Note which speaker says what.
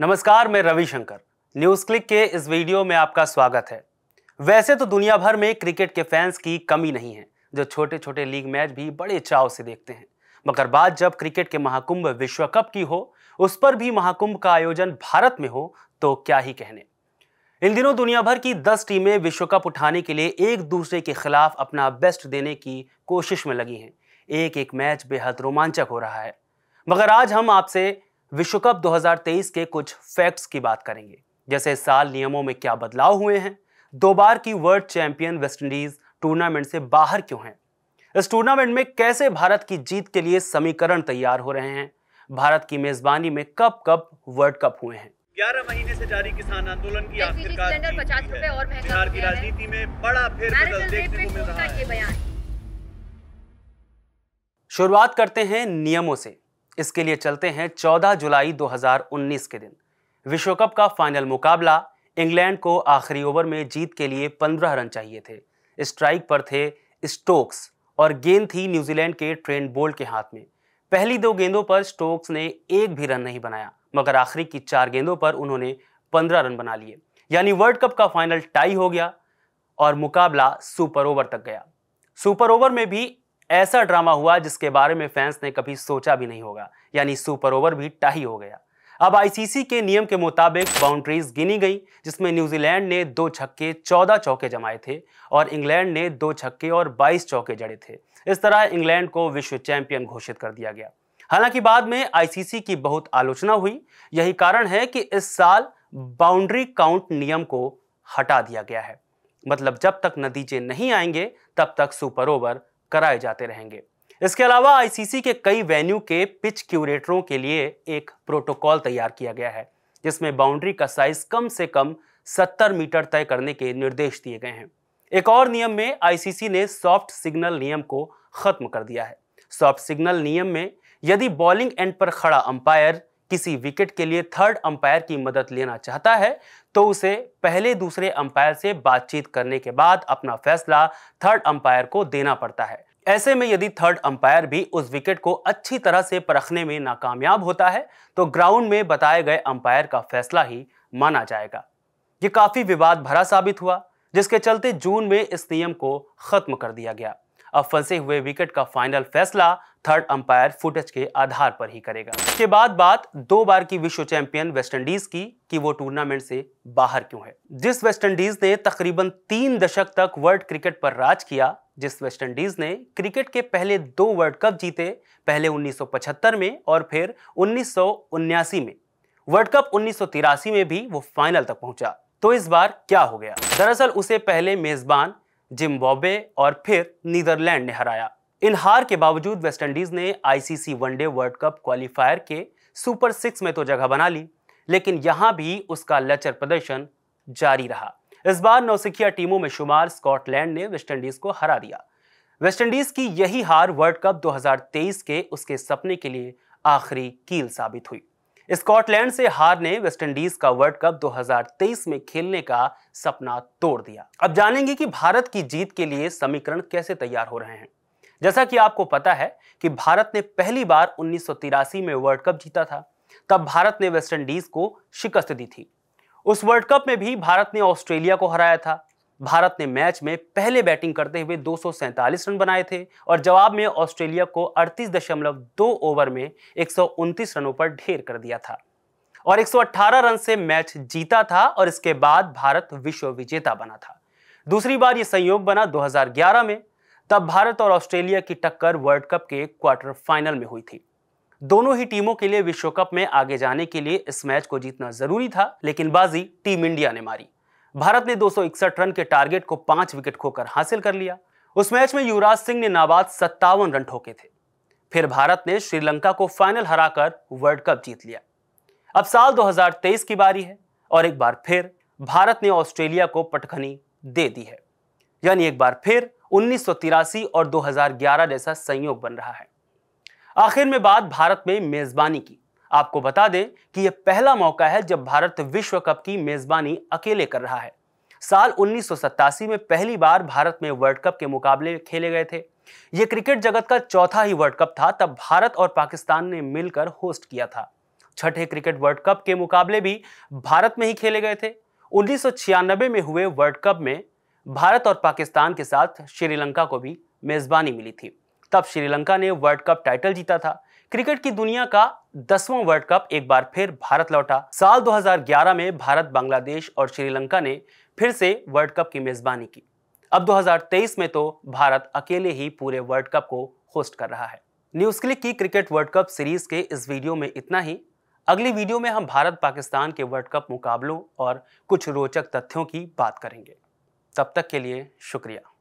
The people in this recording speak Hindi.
Speaker 1: नमस्कार मैं रविशंकर न्यूज क्लिक के इस वीडियो में आपका स्वागत है वैसे तो दुनिया भर में क्रिकेट के फैंस की कमी नहीं है जो छोटे छोटे लीग मैच भी बड़े चाव से देखते हैं मगर बात जब क्रिकेट के महाकुंभ विश्व कप की हो उस पर भी महाकुंभ का आयोजन भारत में हो तो क्या ही कहने इन दिनों दुनिया भर की दस टीमें विश्व कप उठाने के लिए एक दूसरे के खिलाफ अपना बेस्ट देने की कोशिश में लगी हैं एक एक मैच बेहद रोमांचक हो रहा है मगर आज हम आपसे विश्व कप 2023 के कुछ फैक्ट्स की बात करेंगे जैसे साल नियमों में क्या बदलाव हुए हैं दो बार की वर्ल्ड चैंपियन वेस्टइंडीज टूर्नामेंट से बाहर क्यों हैं इस टूर्नामेंट में कैसे भारत की जीत के लिए समीकरण तैयार हो रहे हैं भारत की मेजबानी में कब कब वर्ल्ड कप हुए हैं ग्यारह महीने से जारी किसान आंदोलन की आखिरकार बिहार की राजनीति में बड़ा फिर शुरुआत करते हैं नियमों से इसके लिए चलते हैं 14 जुलाई 2019 के दिन विश्व कप का फाइनल मुकाबला इंग्लैंड को आखिरी ओवर में जीत के लिए 15 रन चाहिए थे स्ट्राइक पर थे स्टोक्स और गेंद थी न्यूजीलैंड के ट्रेंड बोल्ट के हाथ में पहली दो गेंदों पर स्टोक्स ने एक भी रन नहीं बनाया मगर आखिरी की चार गेंदों पर उन्होंने पंद्रह रन बना लिए यानी वर्ल्ड कप का फाइनल टाई हो गया और मुकाबला सुपर ओवर तक गया सुपर ओवर में भी ऐसा ड्रामा हुआ जिसके बारे में फैंस ने कभी सोचा भी नहीं होगा यानी सुपर ओवर भी टाही हो गया अब आईसीसी के नियम के मुताबिक बाउंड्रीज गिनी गई जिसमें न्यूजीलैंड ने दो छक्के चौदह चौके जमाए थे और इंग्लैंड ने दो छक्के और बाईस चौके जड़े थे इस तरह इंग्लैंड को विश्व चैंपियन घोषित कर दिया गया हालांकि बाद में आईसीसी की बहुत आलोचना हुई यही कारण है कि इस साल बाउंड्री काउंट नियम को हटा दिया गया है मतलब जब तक नतीजे नहीं आएंगे तब तक सुपर ओवर कराए जाते रहेंगे इसके अलावा आईसीसी के कई वेन्यू के पिच क्यूरेटरों के लिए एक प्रोटोकॉल तैयार किया गया है जिसमें बाउंड्री का साइज कम से कम 70 मीटर तय करने के निर्देश दिए गए हैं एक और नियम में आईसीसी ने सॉफ्ट सिग्नल नियम को खत्म कर दिया है सॉफ्ट सिग्नल नियम में यदि बॉलिंग एंड पर खड़ा अंपायर किसी विकेट के लिए थर्ड अंपायर की मदद लेना चाहता है तो उसे पहले दूसरे अंपायर से बातचीत करने के बाद अपना फैसला थर्ड अंपायर को देना पड़ता है ऐसे में यदि थर्ड अंपायर भी उस विकेट को अच्छी तरह से परखने में नाकामयाब होता है तो ग्राउंड में बताए गए अंपायर का फैसला ही माना जाएगा ये काफ़ी विवाद भरा साबित हुआ जिसके चलते जून में इस नियम को खत्म कर दिया गया अब फंसे हुए विकेट का फाइनल फैसला थर्ड अंपायर फुटेज के आधार पर ही करेगा इसके बाद बात दो बार की विश्व चैंपियन वेस्टइंडीज की कि वो टूर्नामेंट से बाहर क्यों है जिस वेस्टइंडीज ने तकरीबन तीन दशक तक वर्ल्ड क्रिकेट पर राज किया जिस वेस्टइंडीज ने क्रिकेट के पहले दो वर्ल्ड कप जीते पहले 1975 में और फिर उन्नीस में वर्ल्ड कप उन्नीस में भी वो फाइनल तक पहुंचा तो इस बार क्या हो गया दरअसल उसे पहले मेजबान जिम्बाब्वे और फिर नीदरलैंड ने हराया इन हार के बावजूद वेस्टइंडीज ने ICC one day world cup qualifier के सुपर सिक्स में तो जगह बना ली लेकिन यहां भी उसका लचर प्रदर्शन जारी रहा इस बार नौसिखिया टीमों में शुमार स्कॉटलैंड ने वेस्टइंडीज को हरा दिया वेस्टइंडीज की यही हार वर्ल्ड कप 2023 के उसके सपने के लिए आखिरी कील साबित हुई स्कॉटलैंड से हार ने वेस्टइंडीज का वर्ल्ड कप 2023 में खेलने का सपना तोड़ दिया अब जानेंगे कि भारत की जीत के लिए समीकरण कैसे तैयार हो रहे हैं जैसा कि आपको पता है कि भारत ने पहली बार उन्नीस में वर्ल्ड कप जीता था तब भारत ने वेस्टइंडीज को शिकस्त दी थी उस वर्ल्ड कप में भी भारत ने ऑस्ट्रेलिया को हराया था भारत ने मैच में पहले बैटिंग करते हुए दो रन बनाए थे और जवाब में ऑस्ट्रेलिया को 38.2 ओवर में एक रनों पर ढेर कर दिया था और 118 रन से मैच जीता था और इसके बाद भारत विश्व विजेता बना था दूसरी बार यह संयोग बना 2011 में तब भारत और ऑस्ट्रेलिया की टक्कर वर्ल्ड कप के क्वार्टर फाइनल में हुई थी दोनों ही टीमों के लिए विश्व कप में आगे जाने के लिए इस मैच को जीतना जरूरी था लेकिन बाजी टीम इंडिया ने मारी भारत ने 261 रन के टारगेट को पांच विकेट खोकर हासिल कर लिया उस मैच में युवराज सिंह ने नाबाद सत्तावन रन ठोके थे फिर भारत ने श्रीलंका को फाइनल हराकर वर्ल्ड कप जीत लिया अब साल 2023 की बारी है और एक बार फिर भारत ने ऑस्ट्रेलिया को पटखनी दे दी है यानी एक बार फिर उन्नीस और 2011 जैसा संयोग बन रहा है आखिर में बात भारत में मेजबानी की आपको बता दें कि यह पहला मौका है जब भारत विश्व कप की मेजबानी अकेले कर रहा है साल उन्नीस में पहली बार भारत में वर्ल्ड कप के मुकाबले खेले गए थे ये क्रिकेट जगत का चौथा ही वर्ल्ड कप था तब भारत और पाकिस्तान ने मिलकर होस्ट किया था छठे क्रिकेट वर्ल्ड कप के मुकाबले भी भारत में ही खेले गए थे उन्नीस में हुए वर्ल्ड कप में भारत और पाकिस्तान के साथ श्रीलंका को भी मेज़बानी मिली थी तब श्रीलंका ने वर्ल्ड कप टाइटल जीता था क्रिकेट की दुनिया का दसवां वर्ल्ड कप एक बार फिर भारत लौटा साल 2011 में भारत बांग्लादेश और श्रीलंका ने फिर से वर्ल्ड कप की मेजबानी की अब 2023 में तो भारत अकेले ही पूरे वर्ल्ड कप को होस्ट कर रहा है न्यूज क्लिक की क्रिकेट वर्ल्ड कप सीरीज के इस वीडियो में इतना ही अगली वीडियो में हम भारत पाकिस्तान के वर्ल्ड कप मुकाबलों और कुछ रोचक तथ्यों की बात करेंगे तब तक के लिए शुक्रिया